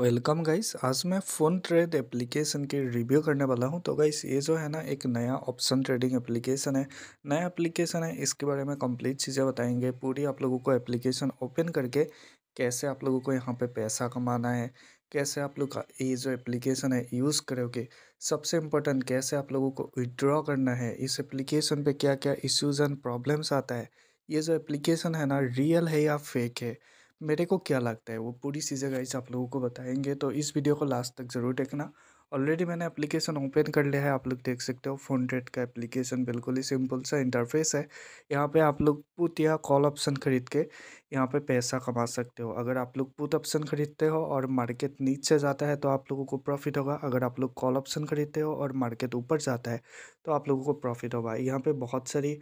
welcome guys आज मैं phone trade application के रिव्यू करने वाला हूं तो गाइस ये जो है ना एक नया ऑप्शन ट्रेडिंग एप्लीकेशन है नया एप्लीकेशन है इसके बारे में कंप्लीट चीज़ें बताएंगे पूरी आप लोगों को एप्लीकेशन ओपन करके कैसे आप लोगों को यहाँ पे पैसा कमाना है कैसे आप लोग का ये जो एप्लीकेशन है यूज़ करोगे सबसे इम्पोर्टेंट कैसे आप लोगों को विड्रॉ करना है इस एप्लीकेशन पर क्या क्या इश्यूज़ एंड प्रॉब्लम्स आता है ये जो एप्लीकेशन है ना रियल है या फेक है मेरे को क्या लगता है वो पूरी चीज़ें गाइस आप लोगों को बताएंगे तो इस वीडियो को लास्ट तक ज़रूर देखना ऑलरेडी मैंने एप्लीकेशन ओपन कर लिया है आप लोग देख सकते हो फोन रेट का एप्लीकेशन बिल्कुल ही सिंपल सा इंटरफेस है यहाँ पे आप लोग पुत या कॉल ऑप्शन खरीद के यहाँ पे पैसा कमा सकते हो अगर आप लोग पुत ऑप्शन खरीदते हो और मार्केट नीचे जाता है तो आप लोगों को प्रॉफिट होगा अगर आप लोग कॉल ऑप्शन खरीदते हो और मार्केट ऊपर जाता है तो आप लोगों को प्रॉफिट होगा यहाँ पर बहुत सारी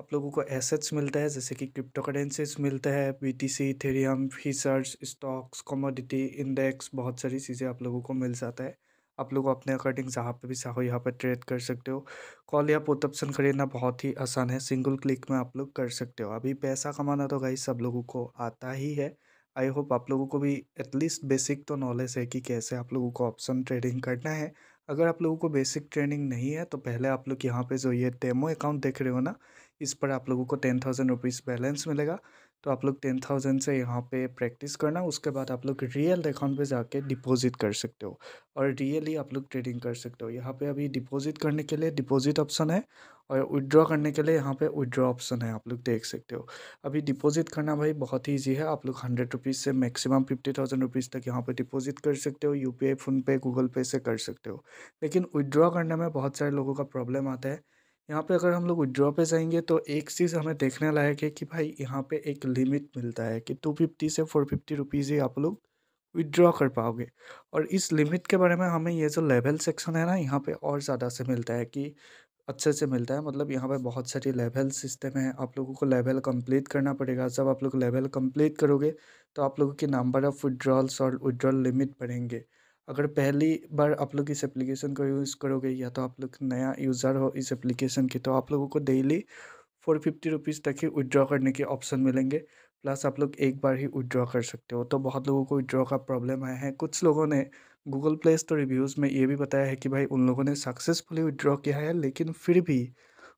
आप लोगों को एसेट्स मिलता है जैसे कि क्रिप्टो करेंसीज मिलता है B T C ethereum futures stocks commodity index बहुत सारी चीज़ें आप लोगों को मिल जाता है आप लोग अपने अकॉर्डिंग जहाँ पे भी चाहो यहाँ पर ट्रेड कर सकते हो कॉल या पुट ऑप्शन खरीदना बहुत ही आसान है सिंगल क्लिक में आप लोग कर सकते हो अभी पैसा कमाना तो गाई सब लोगों को आता ही है आई होप आप लोगों को भी एटलीस्ट बेसिक तो नॉलेज है कि कैसे आप लोगों को ऑप्शन ट्रेडिंग करना है अगर आप लोगों को बेसिक ट्रेनिंग नहीं है तो पहले आप लोग यहाँ पर जो ये डेमो अकाउंट देख रहे हो ना इस पर आप लोगों को टेन थाउजेंड रुपीज़ बैलेंस मिलेगा तो आप लोग टेन थाउजेंड से यहाँ पे प्रैक्टिस करना उसके बाद आप लोग रियल अकाउंट पे जाके डिपॉजिट कर सकते हो और रियली आप लोग ट्रेडिंग कर सकते हो यहाँ पे अभी डिपॉजिट करने के लिए डिपॉजिट ऑप्शन है और विदड्रॉ करने के लिए यहाँ पे विड्रॉ ऑप्शन है आप लोग देख सकते हो अभी डिपॉजिट करना भाई बहुत ही ईजी है आप लोग हंड्रेड रुपीज़ से मैक्सिमम फिफ्टी थाउजेंड रुपीज़ तक यहाँ पे डिपॉजिट कर सकते हो U P I PhonePe Google Pay से कर सकते हो लेकिन विदड्रॉ करने में बहुत सारे लोगों का प्रॉब्लम आता है यहाँ पे अगर हम लोग विड्रॉ पे जाएंगे तो एक चीज़ हमें देखने लायक है कि भाई यहाँ पे एक लिमिट मिलता है कि टू फिफ्टी से फोर फिफ्टी रुपीज़ ही आप लोग विड्रॉ कर पाओगे और इस लिमिट के बारे में हमें ये जो लेवल सेक्शन है ना यहाँ पे और ज़्यादा से मिलता है कि अच्छे से मिलता है मतलब यहाँ पे बहुत सारी लेवल सिस्टम है आप लोगों को लेवल कम्प्लीट करना पड़ेगा जब आप लोग लेवल कम्प्लीट करोगे तो आप लोगों के नंबर ऑफ़ विड्रॉल्स और विड्रॉल लिमिट बढ़ेंगे अगर पहली बार आप लोग इस एप्लीकेशन को यूज़ करोगे या तो आप लोग नया यूज़र हो इस एप्लीकेशन के तो आप लोगों को डेली फोर फिफ्टी रुपीज़ तक ही विड्रॉ करने के ऑप्शन मिलेंगे प्लस आप लोग एक बार ही विड्रॉ कर सकते हो तो बहुत लोगों को विड्रॉ का प्रॉब्लम आया है कुछ लोगों ने गूगल प्ले स्टोर रिव्यूज़ में ये भी बताया है कि भाई उन लोगों ने सक्सेसफुली विड्रॉ किया है लेकिन फिर भी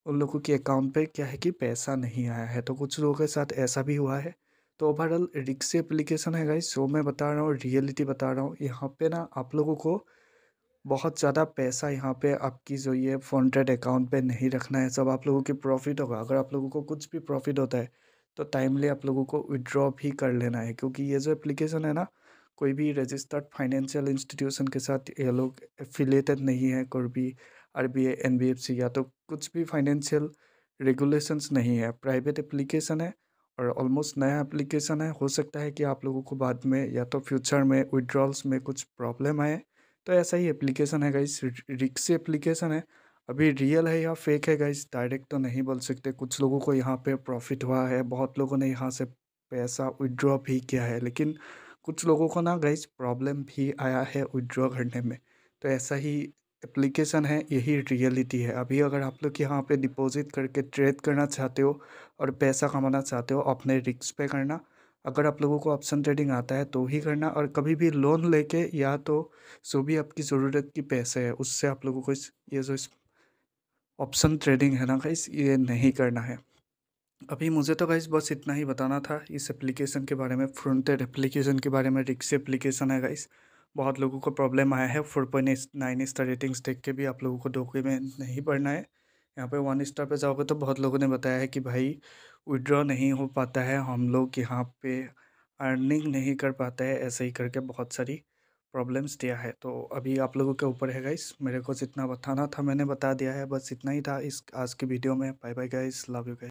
उन लोगों के अकाउंट पे क्या है कि पैसा नहीं आया है तो कुछ लोगों के साथ ऐसा भी हुआ है तो ओवरऑल रिक्स एप्लीकेशन है गाइस सो मैं बता रहा हूँ रियलिटी बता रहा हूँ यहाँ पे ना आप लोगों को बहुत ज़्यादा पैसा यहाँ पे आपकी जो ये ट्रेड अकाउंट पे नहीं रखना है सब आप लोगों की प्रॉफिट होगा अगर आप लोगों को कुछ भी प्रॉफिट होता है तो टाइमली आप लोगों को विड्रॉ भी कर लेना है क्योंकि ये जो एप्लीकेशन है ना कोई भी रजिस्टर्ड फाइनेंशियल इंस्टीट्यूशन के साथ ये लोग एफिलेटेड नहीं है कोई भी R B N B F C या तो कुछ भी फाइनेंशियल रेगुलेशंस नहीं है प्राइवेट एप्लीकेशन है और ऑलमोस्ट नया एप्लीकेशन है हो सकता है कि आप लोगों को बाद में या तो फ्यूचर में विड्रॉल्स में कुछ प्रॉब्लम आए तो ऐसा ही एप्लीकेशन है गाइस रिक्स एप्लीकेशन है अभी रियल है या फेक है गाइस डायरेक्ट तो नहीं बोल सकते कुछ लोगों को यहाँ पे प्रॉफिट हुआ है बहुत लोगों ने यहाँ से पैसा विड्रॉ भी किया है लेकिन कुछ लोगों को ना गाइस प्रॉब्लम भी आया है विड्रॉ करने में तो ऐसा ही एप्लीकेशन है यही रियलिटी है अभी अगर आप लोग यहाँ पे डिपॉजिट करके ट्रेड करना चाहते हो और पैसा कमाना चाहते हो अपने रिक्स पे करना अगर आप लोगों को ऑप्शन ट्रेडिंग आता है तो ही करना और कभी भी लोन लेके या तो जो भी आपकी ज़रूरत की पैसे है उससे आप लोगों को इस ये जो इस ऑप्शन ट्रेडिंग है ना गाइस ये नहीं करना है अभी मुझे तो गाइस बस इतना ही बताना था इस एप्लीकेशन के बारे में फ्रंटेड एप्लीकेशन के बारे में रिक्स एप्लीकेशन है गाइस बहुत लोगों को प्रॉब्लम आया है four point nine star ratings देख के भी आप लोगों को धोखे में नहीं पड़ना है यहाँ पे वन स्टार पे जाओगे तो बहुत लोगों ने बताया है कि भाई विड्रॉ नहीं हो पाता है हम लोग यहाँ पे अर्निंग नहीं कर पाते हैं ऐसे ही करके बहुत सारी प्रॉब्लम्स दिया है तो अभी आप लोगों के ऊपर है गाइस मेरे को जितना बताना था मैंने बता दिया है बस इतना ही था इस आज की वीडियो में bye bye guys love you guys